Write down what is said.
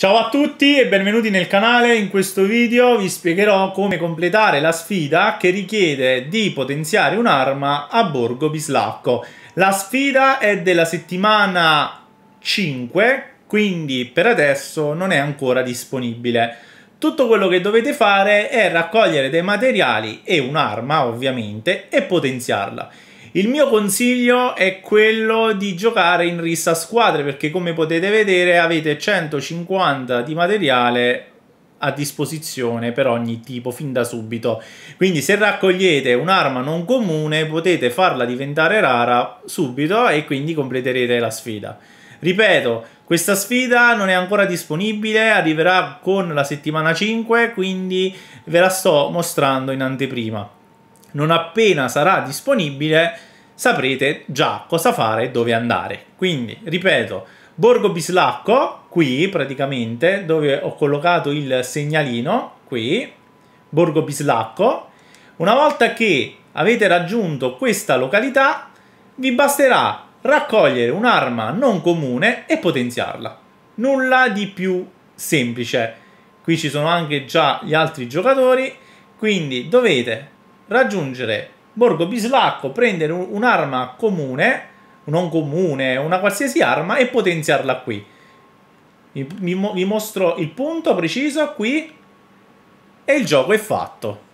Ciao a tutti e benvenuti nel canale, in questo video vi spiegherò come completare la sfida che richiede di potenziare un'arma a Borgo Bislacco. La sfida è della settimana 5, quindi per adesso non è ancora disponibile. Tutto quello che dovete fare è raccogliere dei materiali e un'arma ovviamente e potenziarla. Il mio consiglio è quello di giocare in rissa squadre perché come potete vedere avete 150 di materiale a disposizione per ogni tipo fin da subito. Quindi se raccogliete un'arma non comune potete farla diventare rara subito e quindi completerete la sfida. Ripeto, questa sfida non è ancora disponibile, arriverà con la settimana 5, quindi ve la sto mostrando in anteprima. Non appena sarà disponibile saprete già cosa fare e dove andare. Quindi, ripeto, Borgo Bislacco, qui praticamente, dove ho collocato il segnalino, qui, Borgo Bislacco. Una volta che avete raggiunto questa località, vi basterà raccogliere un'arma non comune e potenziarla. Nulla di più semplice. Qui ci sono anche già gli altri giocatori, quindi dovete raggiungere Borgo Bislacco prendere un'arma comune, non comune, una qualsiasi arma e potenziarla qui. Vi, mostro il punto preciso qui e il gioco è fatto.